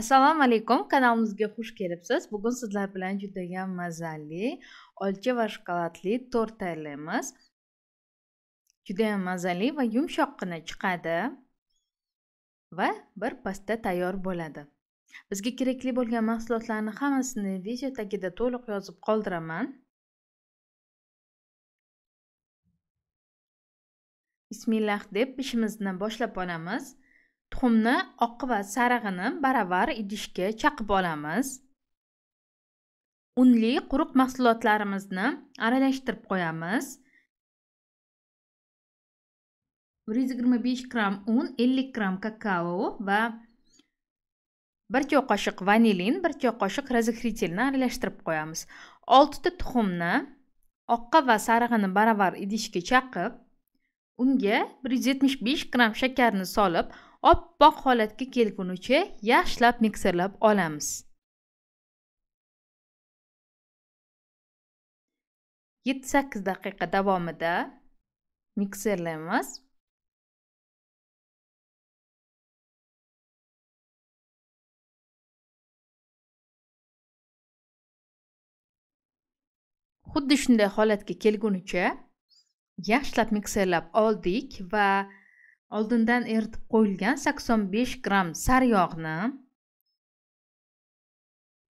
assalomu alaykum kanalimizga xush kelibsiz bugun sizlar bilan judayam mazali olcha va shokoladli tort tayyorlaymiz judayam mazali va yumshoqqina chiqadi va bir pasta tayyor bo'ladi bizga kerakli bo'lgan mahsulotlarni hammasini video tagida to'liq yozib qoldiraman bismillah deb ishimizni boshlab olamiz tuxumni oqi va sarig'ini baravar idishga chaqib olamiz unli quruq mahsulotlarimizni aralashtirib qo'yamiz bir yuz yigirma besh gramm un ellik gramm kakao va bir choy qoshiq vanilin bir choy qoshiq razokretilni aralashtirib qo'yamiz oltita tuxumni oqqa va sarig'ini baravar idishga chaqib unga 175 gramm shakarni solib oppoq holatga kelgunicha yaxshilab mikserlab olamiz yetti sakkiz daqiqa davomida mikserlaymiz xuddi shunday holatga kelgunicha yaxshilab mikserlab oldik va oldindan eritib qo'yilgan sakson besh gramm saryog'ni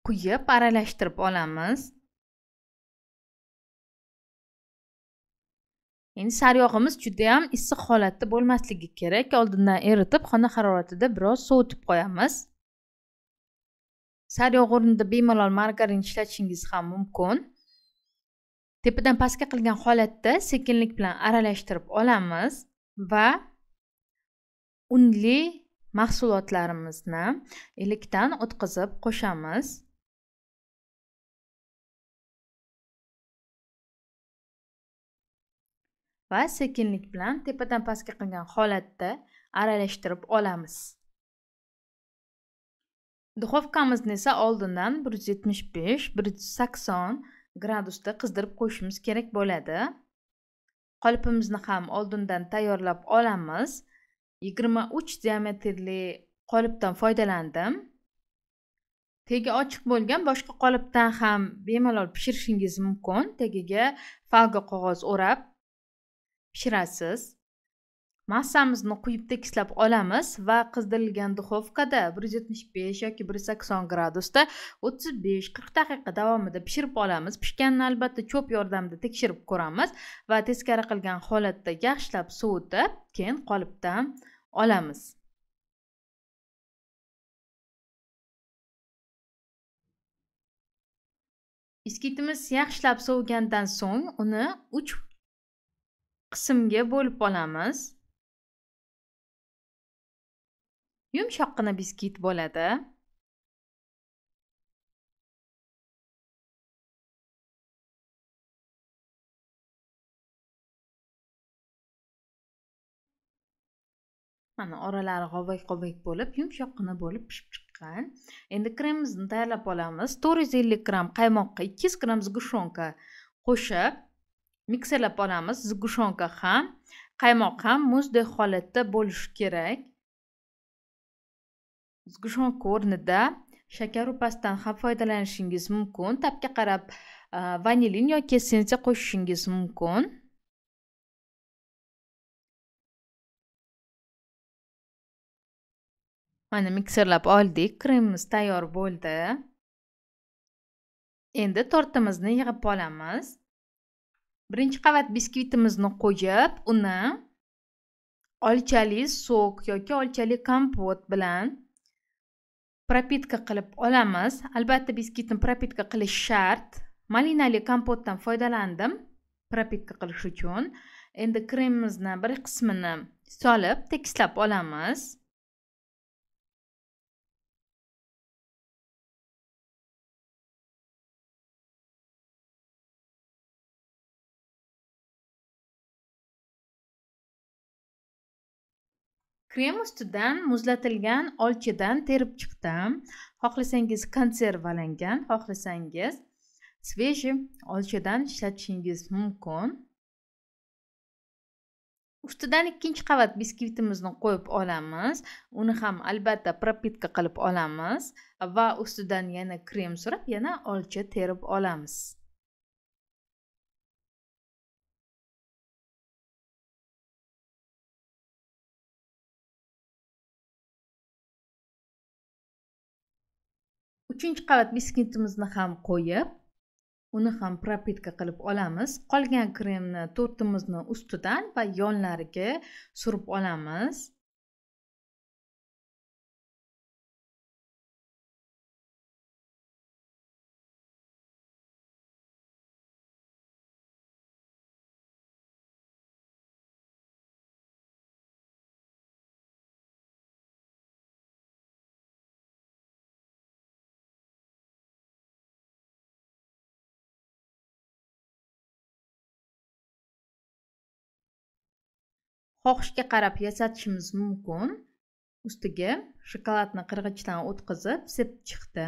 quyib aralashtirib olamiz endi saryog'imiz judayam issiq holatda bo'lmasligi kerak oldindan eritib xona haroratida biroz sovutib qo'yamiz saryog' o'rnida bemalol margarin ishlatishingiz ham mumkin tepadan pastga qilgan holatda sekinlik bilan aralashtirib olamiz va unli mahsulotlarimizni ilikdan o'tkazib qo'shamiz va sekinlik bilan tepadan pastga qilgan holatda aralashtirib olamiz duxovkamizni esa oldindan bir yuz yetmish besh bir yuz sakson gradusda qizdirib qo'yishimiz kerak bo'ladi qolipimizni ham oldindan tayyorlab olamiz yigirma uch diametrli qolipdan foydalandim tegi ochiq bo'lgan boshqa qolipdan ham bemalol pishirishingiz mumkin tagiga falga qog'oz o'rab pishirasiz massamizni quyib tekislab olamiz va qizdirilgan duxovkada bir yuz yetmish besh yoki bir yuz sakson gradusda o'ttiz besh qirq daqiqa davomida pishirib olamiz pishganini albatta cho'p yordamida tekshirib ko'ramiz va teskari qilgan holatda yaxshilab sovutib keyin qolipdan olamiz iskitimiz yaxshilab sovigandan so'ng uni 3 qismga bo'lib olamiz yumshoqqina biskit bo'ladi mana oralari g'ovak g'ovak bo'lib yumshoqqina bo'lib pishib chiqqan endi kremimizni tayyorlab olamiz to'rt yuz ellik gramm qaymoqqa ikki yuz gramm zgushenka qo'shib mikserlab olamiz zgushenka ham qaymoq ham muzdek holatda bo'lishi kerak zgushenka o'rnida shakar upasidan ham foydalanishingiz mumkin tabga qarab vanilin yoki essensiya qo'shishingiz mumkin mana mikserlab oldik kremimiz tayyor bo'ldi endi tortimizni yig'ib olamiz birinchi qavat biskvitimizni qo'yib uni olchali sok yoki olchali kompot bilan propitka qilib olamiz albatta biskvitni propitka qilish shart malinali kompotdan foydalandim propitka qilish uchun endi kremimizni bir qismini solib tekislab olamiz krem ustidan muzlatilgan olchadan terib chiqdim xohlasangiz konservalangan xohlasangiz sveji olchadan ishlatishingiz mumkin ustidan ikkinchi qavat biskvitimizni qo'yib olamiz uni ham albatta propitka qilib olamiz va ustidan yana krem surib yana olcha terib olamiz uchinchi qavat biskvitimizni ham qo'yib uni ham propitka qilib olamiz qolgan kremni tortimizni ustidan va yonlariga surib olamiz xohishga qarab yasatishimiz mumkin ustiga shokoladni qirg'ichdan o'tkazib sep chiqdi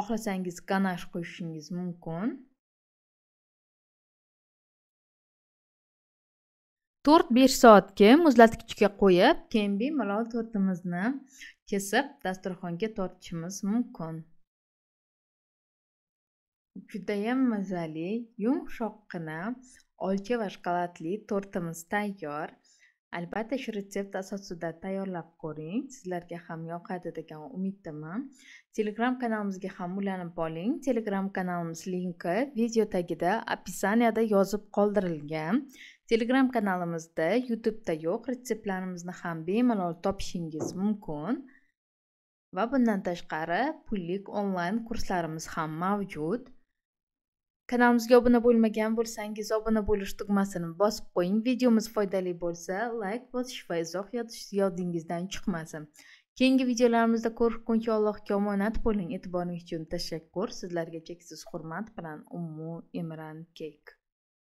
xohlasangiz ganash qo'shishingiz mumkin to'rt besh soatga muzlatkichga qo'yib keyin bemalol tortimizni kesib dasturxonga tortishimiz mumkin judayam mazali yumshoqqina olcha va shokoladli tortimiz tayyor albatta shu retsept asosida tayyorlab ko'ring sizlarga ham yoqadi degan umiddaman telegram kanalimizga ham ulanib oling telegram kanalimiz linki video tagida описанияda yozib qoldirilgan telegram kanalimizda youtubeda yo'q retseptlarimizni ham bemalol topishingiz mumkin va bundan tashqari pullik onlayn kurslarimiz ham mavjud Kanalimizga obuna bo'lmagan bo'lsangiz, obuna bo'lish tugmasini bosib qo'ying. Videomiz foydali bo'lsa, like bosish va izoh yozish yodingizdan chiqmasin. Keyingi videolarimizda ko'rishguncha Allohga omonat bo'ling. E'tiboringiz uchun tashakkur. Sizlarga cheksiz hurmat bilan Ummu Imran Cake.